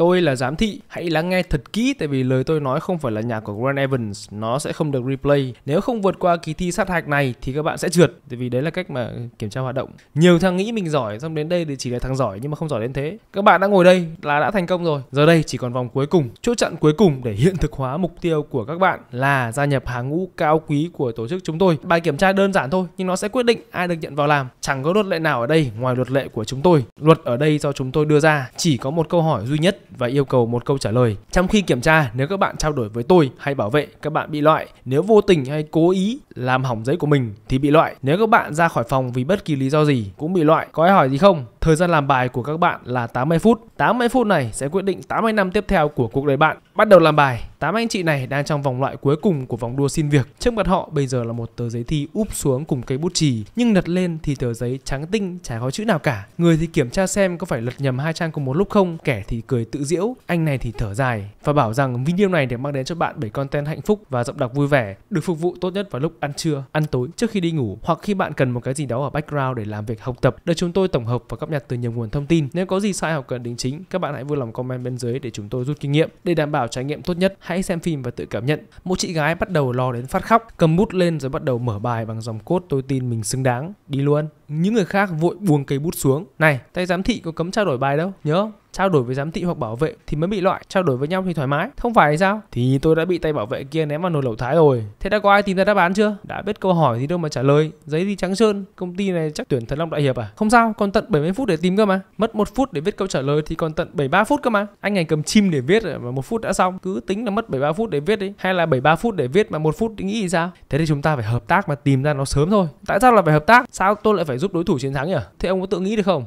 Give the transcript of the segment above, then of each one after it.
Tôi là giám thị, hãy lắng nghe thật kỹ tại vì lời tôi nói không phải là nhạc của Grant Evans, nó sẽ không được replay. Nếu không vượt qua kỳ thi sát hạch này thì các bạn sẽ trượt, tại vì đấy là cách mà kiểm tra hoạt động. Nhiều thằng nghĩ mình giỏi xong đến đây thì chỉ là thằng giỏi nhưng mà không giỏi đến thế. Các bạn đã ngồi đây là đã thành công rồi. Giờ đây chỉ còn vòng cuối cùng, chốt chặn cuối cùng để hiện thực hóa mục tiêu của các bạn là gia nhập hàng ngũ cao quý của tổ chức chúng tôi. Bài kiểm tra đơn giản thôi nhưng nó sẽ quyết định ai được nhận vào làm. Chẳng có luật lệ nào ở đây ngoài luật lệ của chúng tôi. Luật ở đây do chúng tôi đưa ra, chỉ có một câu hỏi duy nhất và yêu cầu một câu trả lời. Trong khi kiểm tra, nếu các bạn trao đổi với tôi hay bảo vệ, các bạn bị loại. Nếu vô tình hay cố ý làm hỏng giấy của mình thì bị loại. Nếu các bạn ra khỏi phòng vì bất kỳ lý do gì cũng bị loại. Có ai hỏi gì không? Thời gian làm bài của các bạn là 80 phút. 80 phút này sẽ quyết định 80 năm tiếp theo của cuộc đời bạn. Bắt đầu làm bài. Tám anh chị này đang trong vòng loại cuối cùng của vòng đua xin việc. Trước mặt họ bây giờ là một tờ giấy thi úp xuống cùng cây bút chì, nhưng lật lên thì tờ giấy trắng tinh chả có chữ nào cả. Người thì kiểm tra xem có phải lật nhầm hai trang cùng một lúc không, kẻ thì cười tự diễu, anh này thì thở dài và bảo rằng video này để mang đến cho bạn 7 content hạnh phúc và giọng đọc vui vẻ, được phục vụ tốt nhất vào lúc ăn trưa, ăn tối, trước khi đi ngủ hoặc khi bạn cần một cái gì đó ở background để làm việc học tập. Để chúng tôi tổng hợp và cập nhật từ nhiều nguồn thông tin. Nếu có gì sai hoặc cần đính chính, các bạn hãy vui lòng comment bên dưới để chúng tôi rút kinh nghiệm để đảm bảo trải nghiệm tốt nhất hãy xem phim và tự cảm nhận. Một chị gái bắt đầu lo đến phát khóc, cầm bút lên rồi bắt đầu mở bài bằng dòng cốt tôi tin mình xứng đáng, đi luôn. Những người khác vội buông cây bút xuống. Này, tay giám thị có cấm trao đổi bài đâu, nhớ trao đổi với giám thị hoặc bảo vệ thì mới bị loại trao đổi với nhau thì thoải mái không phải sao thì tôi đã bị tay bảo vệ kia ném vào nồi lẩu thái rồi thế đã có ai tìm ra đáp án chưa đã biết câu hỏi thì đâu mà trả lời giấy đi trắng sơn? công ty này chắc tuyển thần long đại hiệp à không sao còn tận 70 phút để tìm cơ mà mất một phút để viết câu trả lời thì còn tận 73 phút cơ mà anh này cầm chim để viết à, mà một phút đã xong cứ tính là mất 73 phút để viết đi hay là 73 phút để viết mà một phút thì nghĩ gì sao thế thì chúng ta phải hợp tác mà tìm ra nó sớm thôi tại sao là phải hợp tác sao tôi lại phải giúp đối thủ chiến thắng nhỉ thế ông có tự nghĩ được không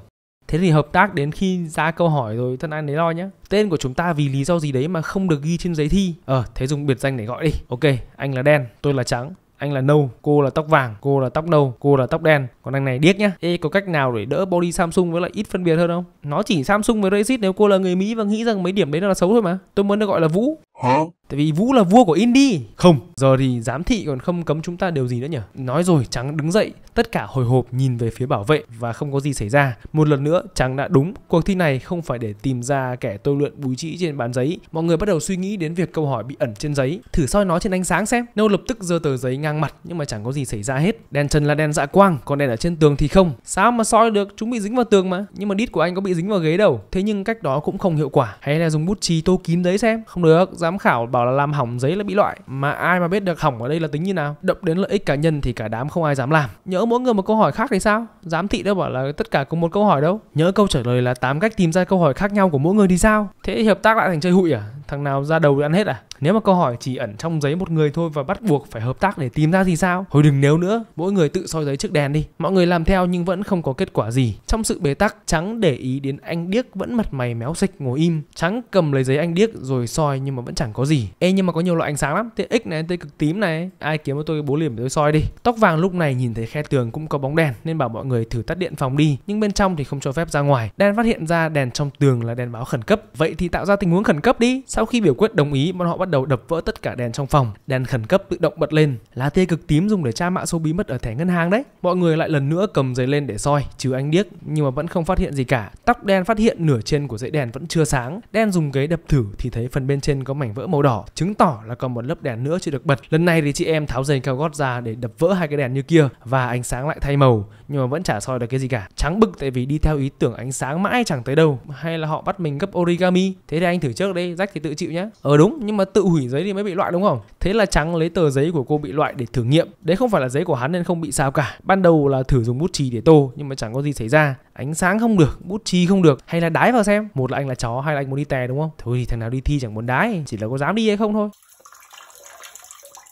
thế thì hợp tác đến khi ra câu hỏi rồi thân anh đấy lo nhé tên của chúng ta vì lý do gì đấy mà không được ghi trên giấy thi ờ thế dùng biệt danh để gọi đi ok anh là đen tôi là trắng anh là nâu cô là tóc vàng cô là tóc nâu cô là tóc đen còn đằng này điếc nhá Ê có cách nào để đỡ body Samsung với lại ít phân biệt hơn không Nó chỉ Samsung với Brexit nếu cô là người Mỹ và nghĩ rằng mấy điểm đấy là xấu thôi mà Tôi muốn được gọi là Vũ Hả? Tại vì Vũ là vua của indie Không, giờ thì giám thị còn không cấm chúng ta điều gì nữa nhỉ Nói rồi Trắng đứng dậy Tất cả hồi hộp nhìn về phía bảo vệ và không có gì xảy ra Một lần nữa Trắng đã đúng Cuộc thi này không phải để tìm ra kẻ tôi luyện bùi trĩ trên bàn giấy Mọi người bắt đầu suy nghĩ đến việc câu hỏi bị ẩn trên giấy Thử soi nó trên ánh sáng xem Nâu lập tức giơ tờ giấy ngang mặt nhưng mà chẳng có gì xảy ra hết Đèn trần là đèn dạ quang Còn đèn ở trên tường thì không sao mà soi được chúng bị dính vào tường mà nhưng mà đít của anh có bị dính vào ghế đâu thế nhưng cách đó cũng không hiệu quả hay là dùng bút chì tô kín giấy xem không được giám khảo bảo là làm hỏng giấy là bị loại mà ai mà biết được hỏng ở đây là tính như nào động đến lợi ích cá nhân thì cả đám không ai dám làm nhớ mỗi người một câu hỏi khác thì sao giám thị đâu bảo là tất cả cùng một câu hỏi đâu nhớ câu trả lời là tám cách tìm ra câu hỏi khác nhau của mỗi người thì sao thế thì hợp tác lại thành chơi hụi à thằng nào ra đầu ăn hết à nếu mà câu hỏi chỉ ẩn trong giấy một người thôi và bắt buộc phải hợp tác để tìm ra thì sao hồi đừng nếu nữa mỗi người tự soi giấy trước đèn đi mọi người làm theo nhưng vẫn không có kết quả gì trong sự bế tắc trắng để ý đến anh điếc vẫn mặt mày méo xệch ngồi im trắng cầm lấy giấy anh điếc rồi soi nhưng mà vẫn chẳng có gì ê nhưng mà có nhiều loại ánh sáng lắm tia x này tia cực tím này ai kiếm cho tôi cái bố liềm để tôi soi đi tóc vàng lúc này nhìn thấy khe tường cũng có bóng đèn nên bảo mọi người thử tắt điện phòng đi nhưng bên trong thì không cho phép ra ngoài đen phát hiện ra đèn trong tường là đèn báo khẩn cấp vậy thì tạo ra tình huống khẩn cấp đi sau khi biểu quyết đồng ý, bọn họ bắt đầu đập vỡ tất cả đèn trong phòng. Đèn khẩn cấp tự động bật lên, lá tia cực tím dùng để tra mã số bí mật ở thẻ ngân hàng đấy. Mọi người lại lần nữa cầm giấy lên để soi, chứ anh điếc nhưng mà vẫn không phát hiện gì cả. Tóc đen phát hiện nửa trên của dãy đèn vẫn chưa sáng. Đen dùng ghế đập thử thì thấy phần bên trên có mảnh vỡ màu đỏ, chứng tỏ là còn một lớp đèn nữa chưa được bật. Lần này thì chị em tháo giày cao gót ra để đập vỡ hai cái đèn như kia và ánh sáng lại thay màu, nhưng mà vẫn chả soi được cái gì cả. Trắng bực tại vì đi theo ý tưởng ánh sáng mãi chẳng tới đâu, hay là họ bắt mình gấp origami. Thế thì anh thử trước đây, rách thì tự chịu nhé ờ đúng nhưng mà tự hủy giấy thì mới bị loại đúng không thế là trắng lấy tờ giấy của cô bị loại để thử nghiệm đấy không phải là giấy của hắn nên không bị sao cả ban đầu là thử dùng bút chì để tô nhưng mà chẳng có gì xảy ra ánh sáng không được bút chì không được hay là đái vào xem một là anh là chó hai là anh muốn đi tè đúng không thôi thì thằng nào đi thi chẳng muốn đái chỉ là có dám đi hay không thôi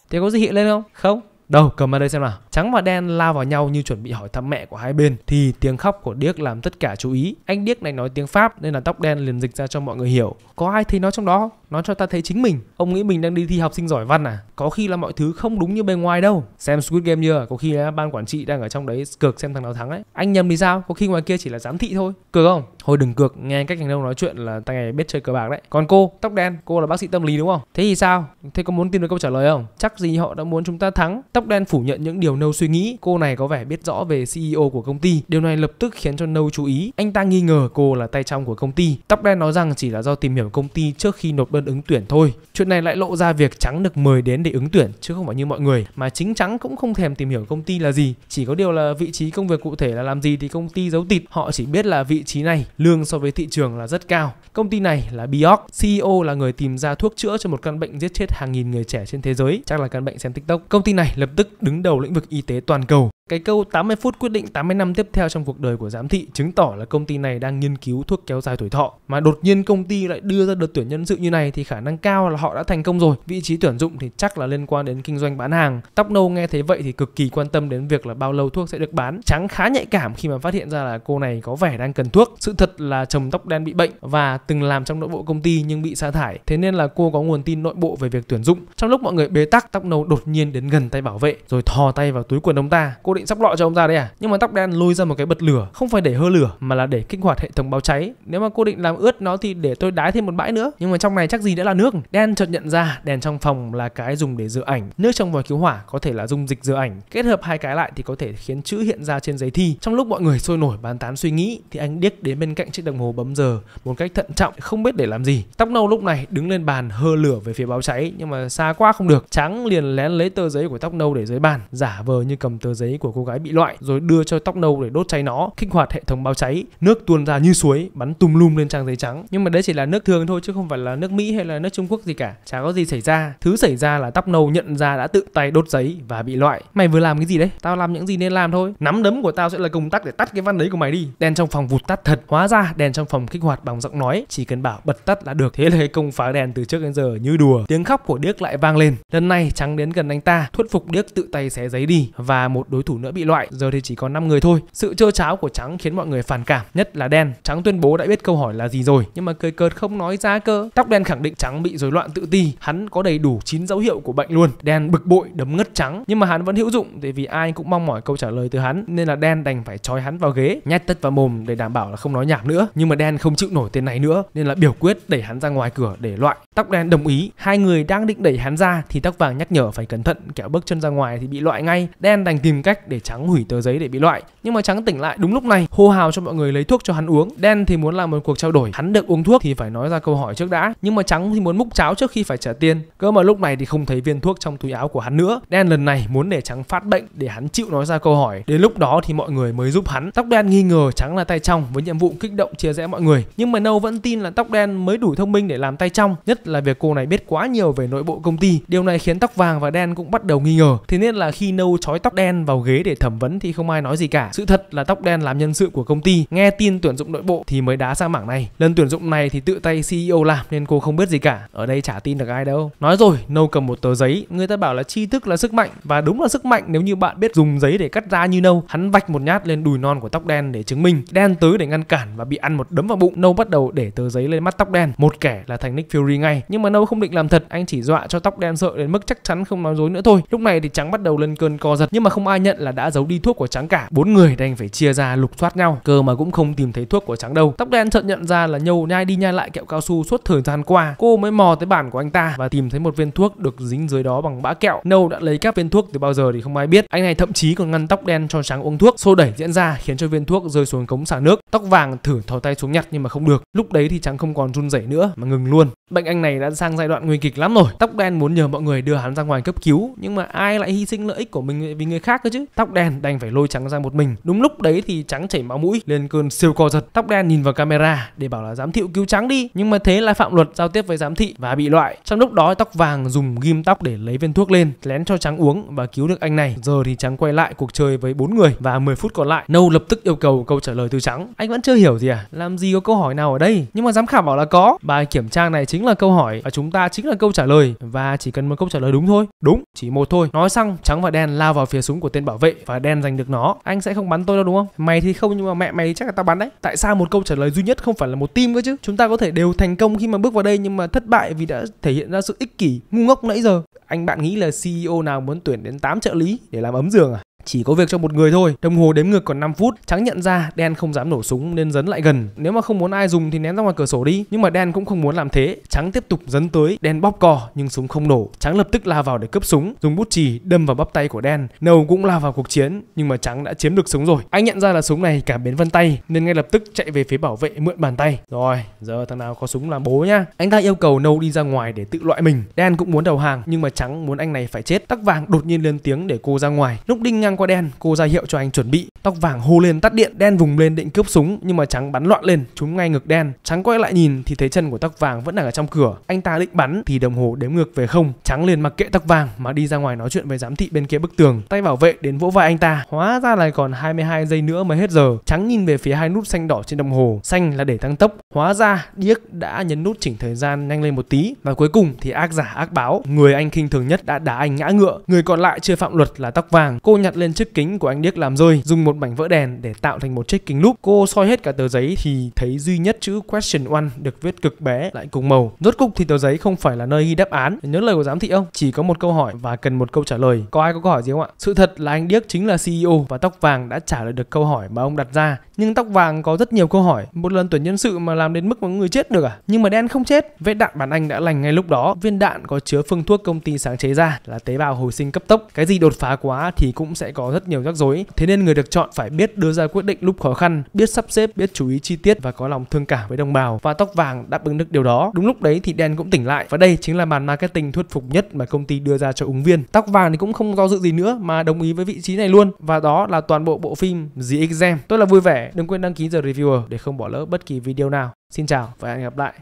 thế có gì hiện lên không không đâu cầm vào đây xem nào Trắng và đen lao vào nhau như chuẩn bị hỏi thăm mẹ của hai bên thì tiếng khóc của Điếc làm tất cả chú ý. Anh Điếc này nói tiếng Pháp nên là tóc đen liền dịch ra cho mọi người hiểu. Có ai thấy nó trong đó? Nó cho ta thấy chính mình. Ông nghĩ mình đang đi thi học sinh giỏi văn à? Có khi là mọi thứ không đúng như bề ngoài đâu. Xem Squid Game chưa? Có khi là ban quản trị đang ở trong đấy cược xem thằng nào thắng ấy. Anh nhầm thì sao? Có khi ngoài kia chỉ là giám thị thôi. Cược không? hồi đừng cược, nghe cách hành động nói chuyện là tay này biết chơi cờ bạc đấy. Còn cô, tóc đen, cô là bác sĩ tâm lý đúng không? Thế thì sao? Thế có muốn tìm được câu trả lời không? Chắc gì họ đã muốn chúng ta thắng. Tóc đen phủ nhận những điều Nâu suy nghĩ cô này có vẻ biết rõ về CEO của công ty. Điều này lập tức khiến cho Nâu chú ý. Anh ta nghi ngờ cô là tay trong của công ty. Tóc đen nói rằng chỉ là do tìm hiểu công ty trước khi nộp đơn ứng tuyển thôi. Chuyện này lại lộ ra việc Trắng được mời đến để ứng tuyển chứ không phải như mọi người mà chính Trắng cũng không thèm tìm hiểu công ty là gì. Chỉ có điều là vị trí công việc cụ thể là làm gì thì công ty giấu tịt. Họ chỉ biết là vị trí này lương so với thị trường là rất cao. Công ty này là Bioc. CEO là người tìm ra thuốc chữa cho một căn bệnh giết chết hàng nghìn người trẻ trên thế giới. Chắc là căn bệnh xem TikTok. Công ty này lập tức đứng đầu lĩnh vực y tế toàn cầu cái câu 80 phút quyết định 80 năm tiếp theo trong cuộc đời của giám thị chứng tỏ là công ty này đang nghiên cứu thuốc kéo dài tuổi thọ. Mà đột nhiên công ty lại đưa ra đợt tuyển nhân sự như này thì khả năng cao là họ đã thành công rồi. Vị trí tuyển dụng thì chắc là liên quan đến kinh doanh bán hàng. Tóc nâu nghe thấy vậy thì cực kỳ quan tâm đến việc là bao lâu thuốc sẽ được bán. Trắng khá nhạy cảm khi mà phát hiện ra là cô này có vẻ đang cần thuốc. Sự thật là chồng tóc đen bị bệnh và từng làm trong nội bộ công ty nhưng bị sa thải. Thế nên là cô có nguồn tin nội bộ về việc tuyển dụng. Trong lúc mọi người bế tắc, tóc nâu đột nhiên đến gần tay bảo vệ rồi thò tay vào túi quần ông ta. Cô định định sóc lọ cho ông ta đấy à nhưng mà tóc đen lôi ra một cái bật lửa không phải để hơ lửa mà là để kích hoạt hệ thống báo cháy nếu mà cô định làm ướt nó thì để tôi đái thêm một bãi nữa nhưng mà trong này chắc gì đã là nước đen chợt nhận ra đèn trong phòng là cái dùng để rửa ảnh nước trong vòi cứu hỏa có thể là dung dịch rửa ảnh kết hợp hai cái lại thì có thể khiến chữ hiện ra trên giấy thi trong lúc mọi người sôi nổi bàn tán suy nghĩ thì anh điếc đến bên cạnh chiếc đồng hồ bấm giờ một cách thận trọng không biết để làm gì tóc nâu lúc này đứng lên bàn hơ lửa về phía báo cháy nhưng mà xa quá không được trắng liền lén lấy tờ giấy của tóc nâu để dưới bàn giả vờ như cầm tờ giấy của rồi cô gái bị loại rồi đưa cho tóc nâu để đốt cháy nó kích hoạt hệ thống báo cháy nước tuôn ra như suối bắn tùm lum lên trang giấy trắng nhưng mà đấy chỉ là nước thường thôi chứ không phải là nước mỹ hay là nước trung quốc gì cả chả có gì xảy ra thứ xảy ra là tóc nâu nhận ra đã tự tay đốt giấy và bị loại mày vừa làm cái gì đấy tao làm những gì nên làm thôi nắm đấm của tao sẽ là công tắc để tắt cái văn đấy của mày đi đèn trong phòng vụt tắt thật hóa ra đèn trong phòng kích hoạt bằng giọng nói chỉ cần bảo bật tắt là được thế là công phá đèn từ trước đến giờ như đùa tiếng khóc của điếc lại vang lên lần này trắng đến gần anh ta thuyết phục điếc tự tay xé giấy đi và một đối thủ nữa bị loại, giờ thì chỉ còn 5 người thôi. Sự trơ cháo của Trắng khiến mọi người phản cảm, nhất là Đen. Trắng tuyên bố đã biết câu hỏi là gì rồi, nhưng mà cười cợt không nói ra cơ. Tóc Đen khẳng định Trắng bị rối loạn tự ti, hắn có đầy đủ 9 dấu hiệu của bệnh luôn. Đen bực bội đấm ngất Trắng, nhưng mà hắn vẫn hữu dụng tại vì ai cũng mong mỏi câu trả lời từ hắn, nên là Đen đành phải trói hắn vào ghế, nhét tất vào mồm để đảm bảo là không nói nhảm nữa. Nhưng mà Đen không chịu nổi tên này nữa, nên là biểu quyết đẩy hắn ra ngoài cửa để loại. Tóc Đen đồng ý, hai người đang định đẩy hắn ra thì tóc vàng nhắc nhở phải cẩn thận kẻo bước chân ra ngoài thì bị loại ngay. Đen đành tìm cách cách để Trắng hủy tờ giấy để bị loại. Nhưng mà Trắng tỉnh lại đúng lúc này, hô hào cho mọi người lấy thuốc cho hắn uống. Đen thì muốn làm một cuộc trao đổi, hắn được uống thuốc thì phải nói ra câu hỏi trước đã, nhưng mà Trắng thì muốn múc cháo trước khi phải trả tiền. Cơ mà lúc này thì không thấy viên thuốc trong túi áo của hắn nữa. Đen lần này muốn để Trắng phát bệnh để hắn chịu nói ra câu hỏi. Đến lúc đó thì mọi người mới giúp hắn. Tóc đen nghi ngờ Trắng là tay trong với nhiệm vụ kích động chia rẽ mọi người, nhưng mà Nâu vẫn tin là tóc đen mới đủ thông minh để làm tay trong, nhất là việc cô này biết quá nhiều về nội bộ công ty. Điều này khiến tóc vàng và đen cũng bắt đầu nghi ngờ. Thế nên là khi Nâu trói tóc đen vào ghế ghế để thẩm vấn thì không ai nói gì cả sự thật là tóc đen làm nhân sự của công ty nghe tin tuyển dụng nội bộ thì mới đá sang mảng này lần tuyển dụng này thì tự tay ceo làm nên cô không biết gì cả ở đây chả tin được ai đâu nói rồi nâu cầm một tờ giấy người ta bảo là tri thức là sức mạnh và đúng là sức mạnh nếu như bạn biết dùng giấy để cắt ra như nâu hắn vạch một nhát lên đùi non của tóc đen để chứng minh đen tới để ngăn cản và bị ăn một đấm vào bụng nâu bắt đầu để tờ giấy lên mắt tóc đen một kẻ là thành nick fury ngay nhưng mà nâu không định làm thật anh chỉ dọa cho tóc đen sợ đến mức chắc chắn không nói dối nữa thôi lúc này thì trắng bắt đầu lên cơn co giật nhưng mà không ai nhận là đã giấu đi thuốc của trắng cả bốn người đành phải chia ra lục soát nhau cơ mà cũng không tìm thấy thuốc của trắng đâu tóc đen chợt nhận ra là nhâu nhai đi nhai lại kẹo cao su suốt thời gian qua cô mới mò tới bản của anh ta và tìm thấy một viên thuốc được dính dưới đó bằng bã kẹo nâu đã lấy các viên thuốc từ bao giờ thì không ai biết anh này thậm chí còn ngăn tóc đen cho trắng uống thuốc xô đẩy diễn ra khiến cho viên thuốc rơi xuống cống xả nước tóc vàng thử thò tay xuống nhặt nhưng mà không được lúc đấy thì trắng không còn run rẩy nữa mà ngừng luôn bệnh anh này đã sang giai đoạn nguy kịch lắm rồi tóc đen muốn nhờ mọi người đưa hắn ra ngoài cấp cứu nhưng mà ai lại hy sinh lợi ích của mình vì người khác cơ chứ tóc đen đành phải lôi trắng ra một mình đúng lúc đấy thì trắng chảy máu mũi lên cơn siêu co giật tóc đen nhìn vào camera để bảo là giám thị cứu trắng đi nhưng mà thế là phạm luật giao tiếp với giám thị và bị loại trong lúc đó tóc vàng dùng ghim tóc để lấy viên thuốc lên lén cho trắng uống và cứu được anh này giờ thì trắng quay lại cuộc chơi với bốn người và 10 phút còn lại nâu lập tức yêu cầu câu trả lời từ trắng anh vẫn chưa hiểu gì à làm gì có câu hỏi nào ở đây nhưng mà giám khảo bảo là có bài kiểm tra này chính là câu hỏi và chúng ta chính là câu trả lời và chỉ cần một câu trả lời đúng thôi đúng chỉ một thôi nói xong trắng và đen lao vào phía súng của tên bảo vệ và đen giành được nó anh sẽ không bắn tôi đâu đúng không mày thì không nhưng mà mẹ mày chắc là tao bắn đấy tại sao một câu trả lời duy nhất không phải là một tim cơ chứ chúng ta có thể đều thành công khi mà bước vào đây nhưng mà thất bại vì đã thể hiện ra sự ích kỷ ngu ngốc nãy giờ anh bạn nghĩ là CEO nào muốn tuyển đến 8 trợ lý để làm ấm giường à chỉ có việc cho một người thôi đồng hồ đếm ngược còn 5 phút trắng nhận ra đen không dám nổ súng nên dấn lại gần nếu mà không muốn ai dùng thì ném ra ngoài cửa sổ đi nhưng mà đen cũng không muốn làm thế trắng tiếp tục dấn tới đen bóp cò nhưng súng không nổ trắng lập tức lao vào để cướp súng dùng bút chì đâm vào bắp tay của đen nâu cũng lao vào cuộc chiến nhưng mà trắng đã chiếm được súng rồi anh nhận ra là súng này cả bến vân tay nên ngay lập tức chạy về phía bảo vệ mượn bàn tay rồi giờ thằng nào có súng làm bố nhá anh ta yêu cầu nâu đi ra ngoài để tự loại mình đen cũng muốn đầu hàng nhưng mà trắng muốn anh này phải chết tắc vàng đột nhiên lên tiếng để cô ra ngoài lúc đinh ngang ngang qua đen, cô ra hiệu cho anh chuẩn bị. Tóc vàng hô lên tắt điện, đen vùng lên định cướp súng nhưng mà trắng bắn loạn lên, trúng ngay ngực đen. Trắng quay lại nhìn thì thấy chân của tóc vàng vẫn đang ở trong cửa. Anh ta định bắn thì đồng hồ đếm ngược về không. Trắng liền mặc kệ tóc vàng mà đi ra ngoài nói chuyện với giám thị bên kia bức tường. Tay bảo vệ đến vỗ vai anh ta. Hóa ra là còn 22 giây nữa mới hết giờ. Trắng nhìn về phía hai nút xanh đỏ trên đồng hồ, xanh là để tăng tốc. Hóa ra Điếc đã nhấn nút chỉnh thời gian nhanh lên một tí và cuối cùng thì ác giả ác báo, người anh khinh thường nhất đã đá anh ngã ngựa, người còn lại chưa phạm luật là tóc vàng. Cô nhặt lên chiếc kính của anh Điếc làm rơi, dùng một mảnh vỡ đèn để tạo thành một chiếc kính lúp. Cô soi hết cả tờ giấy thì thấy duy nhất chữ question one được viết cực bé lại cùng màu. Rốt cục thì tờ giấy không phải là nơi ghi đáp án. Nhớ lời của giám thị không? Chỉ có một câu hỏi và cần một câu trả lời. Có ai có câu hỏi gì không ạ? Sự thật là anh Điếc chính là CEO và tóc vàng đã trả lời được câu hỏi mà ông đặt ra. Nhưng tóc vàng có rất nhiều câu hỏi. Một lần tuyển nhân sự mà làm đến mức mọi người chết được à? Nhưng mà đen không chết. Vết đạn bản anh đã lành ngay lúc đó. Viên đạn có chứa phương thuốc công ty sáng chế ra là tế bào hồi sinh cấp tốc. Cái gì đột phá quá thì cũng sẽ sẽ có rất nhiều rắc rối. Thế nên người được chọn phải biết đưa ra quyết định lúc khó khăn, biết sắp xếp, biết chú ý chi tiết và có lòng thương cảm với đồng bào và tóc vàng đáp ứng được điều đó. Đúng lúc đấy thì đen cũng tỉnh lại và đây chính là màn marketing thuyết phục nhất mà công ty đưa ra cho ứng viên. Tóc vàng thì cũng không do dự gì nữa mà đồng ý với vị trí này luôn và đó là toàn bộ bộ phim The Exam. Tôi là vui vẻ, đừng quên đăng ký giờ Reviewer để không bỏ lỡ bất kỳ video nào. Xin chào và hẹn gặp lại.